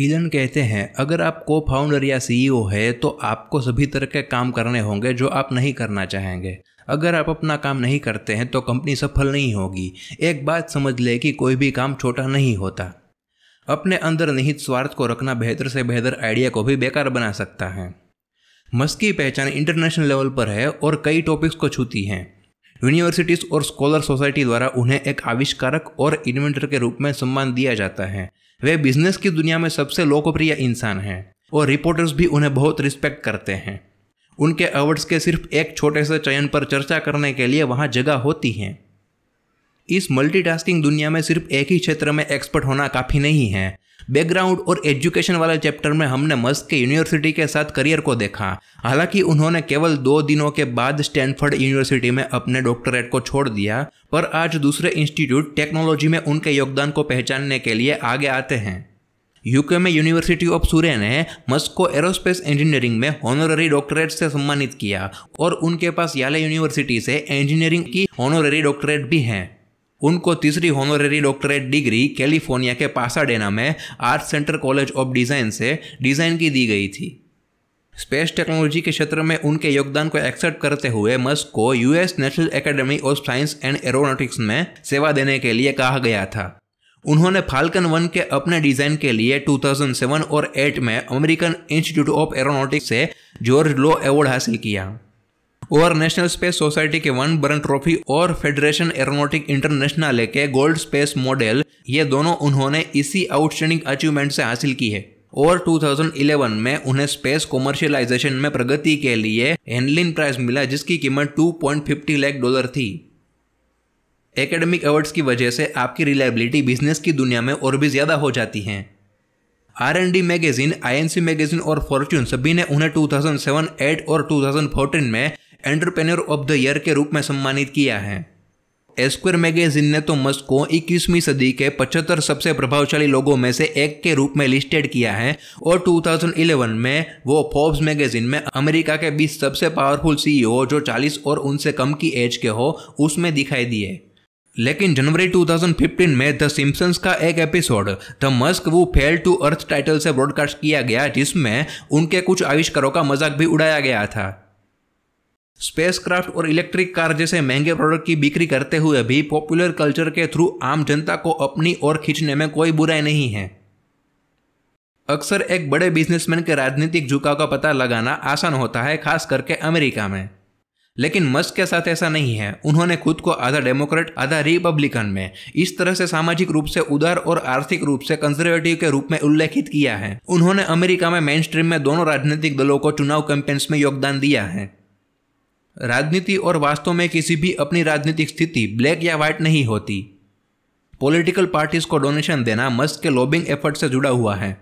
ईलन कहते हैं अगर आप को फाउंडर या सीईओ है तो आपको सभी तरह के काम करने होंगे जो आप नहीं करना चाहेंगे अगर आप अपना काम नहीं करते हैं तो कंपनी सफल नहीं होगी एक बात समझ ले कि कोई भी काम छोटा नहीं होता अपने अंदर निहित स्वार्थ को रखना बेहतर से बेहतर आइडिया को भी बेकार बना सकता है मस्क की पहचान इंटरनेशनल लेवल पर है और कई टॉपिक्स को छूती हैं यूनिवर्सिटीज़ और स्कॉलर सोसाइटी द्वारा उन्हें एक आविष्कारक और इन्वेंटर के रूप में सम्मान दिया जाता है वे बिजनेस की दुनिया में सबसे लोकप्रिय इंसान हैं और रिपोर्टर्स भी उन्हें बहुत रिस्पेक्ट करते हैं उनके अवार्ड्स के सिर्फ एक छोटे से चयन पर चर्चा करने के लिए वहाँ जगह होती है इस मल्टीटास्किंग दुनिया में सिर्फ एक ही क्षेत्र में एक्सपर्ट होना काफ़ी नहीं है बैकग्राउंड और एजुकेशन वाले चैप्टर में हमने मस्क के यूनिवर्सिटी के साथ करियर को देखा हालांकि उन्होंने केवल दो दिनों के बाद स्टैनफर्ड यूनिवर्सिटी में अपने डॉक्टरेट को छोड़ दिया पर आज दूसरे इंस्टीट्यूट टेक्नोलॉजी में उनके योगदान को पहचानने के लिए आगे आते हैं यूके में यूनिवर्सिटी ऑफ सूर्य ने मस्क को एरोस्पेस इंजीनियरिंग में हॉनररी डॉक्टरेट से सम्मानित किया और उनके पास याले यूनिवर्सिटी से इंजीनियरिंग की हॉनररी डॉक्टरेट भी हैं उनको तीसरी होनोरेरी डॉक्टरेट डिग्री कैलिफोर्निया के पासाडेना में Art Center College of Design से डिज़ाइन की दी गई थी स्पेस टेक्नोलॉजी के क्षेत्र में उनके योगदान को एक्सेप्ट करते हुए मस्क को US National Academy of Science and Aeronautics में सेवा देने के लिए कहा गया था उन्होंने फाल्कन वन के अपने डिजाइन के लिए 2007 और 8 में अमेरिकन इंस्टीट्यूट ऑफ एरोनॉटिक्स से जॉर्ज लो अवार्ड हासिल किया और नेशनल स्पेस सोसाइटी के वन बर्न ट्रॉफी और फेडरेशन एरोनोटिक इंटरनेशनल के गोल्ड स्पेस मॉडल ये दोनों उन्होंने इसी आउटस्टैंडिंग अचीवमेंट से हासिल की है और 2011 में उन्हें स्पेस कॉमर्शियलाइजेशन में प्रगति के लिए हेनलिन प्राइज मिला जिसकी कीमत 2.50 लाख डॉलर थी एकेडमिक अवार्ड्स की वजह से आपकी रिलायबिलिटी बिजनेस की दुनिया में और भी ज़्यादा हो जाती है R N D magazine I N C magazine और फॉर्च्यून सभी ने उन्हें 2007, 8 और 2014 में एंटरप्रेन्योर ऑफ द ईयर के रूप में सम्मानित किया है एस्क्वेयर मैगजीन ने तो मस्क को 21वीं सदी के 75 सबसे प्रभावशाली लोगों में से एक के रूप में लिस्टेड किया है और 2011 में वो फोर्ब्स मैगजीन में अमेरिका के 20 सबसे पावरफुल सीईओ जो 40 और उनसे कम की एज के हो उसमें दिखाई दिए लेकिन जनवरी 2015 में द सिम्पसन्स का एक episode the Musk who fell to Earth title से ब्रॉडकास्ट किया गया जिसमें उनके कुछ आविष्कारों का मजाक भी उड़ाया गया था स्पेसक्राफ्ट और इलेक्ट्रिक कार जैसे महंगे प्रोडक्ट की बिक्री करते हुए भी पॉपुलर कल्चर के थ्रू आम जनता को अपनी ओर खींचने में कोई बुराई नहीं है अक्सर एक बड़े बिजनेसमैन के राजनीतिक झुकाव का पता लगाना आसान होता है खास करके अमेरिका में लेकिन मस्क के साथ ऐसा नहीं है उन्होंने खुद को आधा डेमोक्रेट आधा रिपब्लिकन में इस तरह से सामाजिक रूप से उदार और आर्थिक रूप से कंजर्वेटिव के रूप में उल्लेखित किया है उन्होंने अमेरिका में मेन स्ट्रीम में दोनों राजनीतिक दलों को चुनाव कैंपेन्स में योगदान दिया है राजनीति और वास्तव में किसी भी अपनी राजनीतिक स्थिति ब्लैक या व्हाइट नहीं होती पॉलिटिकल पार्टीज को डोनेशन देना मस्क के लॉबिंग एफर्ट से जुड़ा हुआ है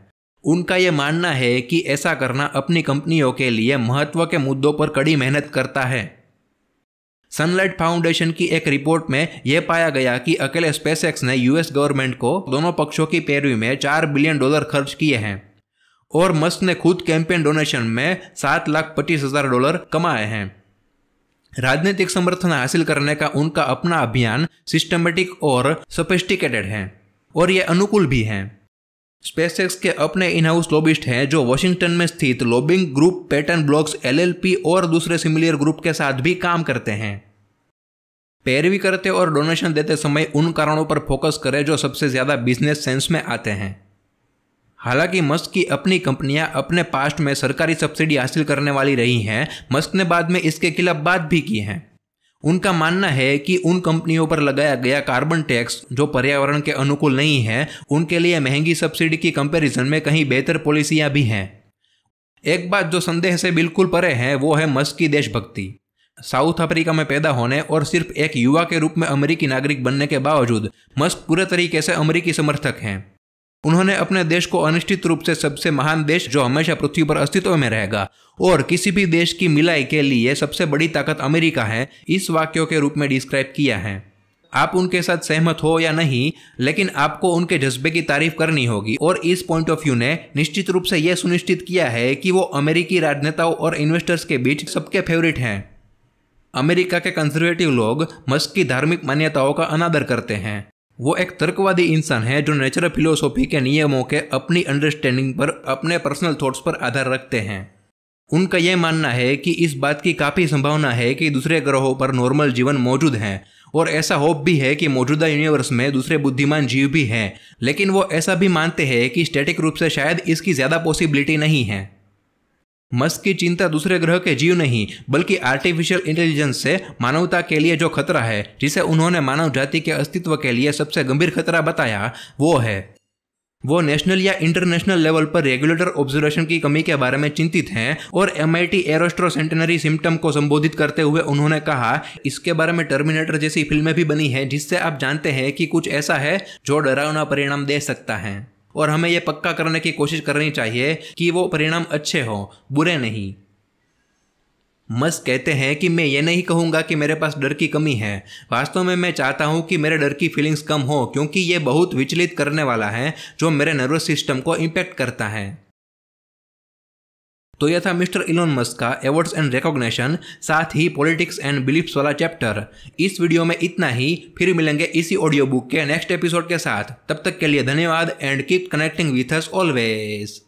उनका यह मानना है कि ऐसा करना अपनी कंपनियों के लिए महत्व के मुद्दों पर कड़ी मेहनत करता है सनलाइट फाउंडेशन की एक रिपोर्ट में यह पाया गया कि अकेले स्पेसएक्स ने यूएस गवर्नमेंट को दोनों पक्षों की पैरवी में चार बिलियन डॉलर खर्च किए हैं और मस्क ने खुद कैंपेन डोनेशन में सात लाख पच्चीस हजार डॉलर कमाए हैं राजनीतिक समर्थन हासिल करने का उनका अपना अभियान सिस्टमेटिक और सोफिस्टिकेटेड है और ये अनुकूल भी हैं स्पेसएक्स के अपने इनहाउस लॉबिस्ट हैं जो वॉशिंगटन में स्थित lobbying group Patton Boggs LLP और दूसरे सिमिलियर ग्रुप के साथ भी काम करते हैं पैरवी करते और डोनेशन देते समय उन कारणों पर फोकस करें जो सबसे ज़्यादा बिजनेस सेंस में आते हैं हालांकि मस्क की अपनी कंपनियां अपने पास्ट में सरकारी सब्सिडी हासिल करने वाली रही हैं मस्क ने बाद में इसके खिलाफ बात भी की है उनका मानना है कि उन कंपनियों पर लगाया गया कार्बन टैक्स जो पर्यावरण के अनुकूल नहीं है उनके लिए महंगी सब्सिडी की कंपैरिजन में कहीं बेहतर पॉलिसियां भी हैं एक बात जो संदेह से बिल्कुल परे है वो है मस्क की देशभक्ति साउथ अफ्रीका में पैदा होने और सिर्फ एक युवा के रूप में अमेरिकी नागरिक बनने के बावजूद मस्क पूरे तरीके से अमेरिकी समर्थक हैं उन्होंने अपने देश को अनिश्चित रूप से सबसे महान देश जो हमेशा पृथ्वी पर अस्तित्व में रहेगा और किसी भी देश की मिलाई के लिए सबसे बड़ी ताकत अमेरिका है इस वाक्यों के रूप में डिस्क्राइब किया है आप उनके साथ सहमत हो या नहीं लेकिन आपको उनके जज्बे की तारीफ करनी होगी और इस पॉइंट ऑफ व्यू ने निश्चित रूप से यह सुनिश्चित किया है कि वो अमेरिकी राजनेताओं और इन्वेस्टर्स के बीच सबके फेवरेट हैं अमेरिका के कंजर्वेटिव लोग मस्क की धार्मिक मान्यताओं का अनादर करते हैं वो एक तर्कवादी इंसान है जो नेचुरल फिलोसॉफी के नियमों के अपनी अंडरस्टैंडिंग पर अपने पर्सनल थॉट्स पर आधार रखते हैं उनका यह मानना है कि इस बात की काफ़ी संभावना है कि दूसरे ग्रहों पर नॉर्मल जीवन मौजूद हैं और ऐसा होप भी है कि मौजूदा यूनिवर्स में दूसरे बुद्धिमान जीव भी हैं लेकिन वो ऐसा भी मानते हैं कि स्टैटिक रूप से शायद इसकी ज़्यादा पॉसिबिलिटी नहीं है मस्क की चिंता दूसरे ग्रह के जीव नहीं बल्कि आर्टिफिशियल इंटेलिजेंस से मानवता के लिए जो खतरा है जिसे उन्होंने मानव जाति के अस्तित्व के लिए सबसे गंभीर खतरा बताया वो है वो नेशनल या इंटरनेशनल लेवल पर रेगुलेटर ऑब्जर्वेशन की कमी के बारे में चिंतित हैं और एम आई टी एरोस्ट्रो सिम्टम को संबोधित करते हुए उन्होंने कहा इसके बारे में टर्मिनेटर जैसी फिल्में भी बनी हैं जिससे आप जानते हैं कि कुछ ऐसा है जो डरावना परिणाम दे सकता है और हमें यह पक्का करने की कोशिश करनी चाहिए कि वो परिणाम अच्छे हों बुरे नहीं मस कहते हैं कि मैं ये नहीं कहूँगा कि मेरे पास डर की कमी है वास्तव में मैं चाहता हूँ कि मेरे डर की फीलिंग्स कम हो क्योंकि ये बहुत विचलित करने वाला है जो मेरे नर्वस सिस्टम को इम्पेक्ट करता है तो यह था मिस्टर इलोन मस्क का अवार्ड्स एंड रिकॉग्निशन साथ ही पॉलिटिक्स एंड बिलीफ्स वाला चैप्टर इस वीडियो में इतना ही फिर मिलेंगे इसी ऑडियो बुक के नेक्स्ट एपिसोड के साथ तब तक के लिए धन्यवाद and keep connecting with us always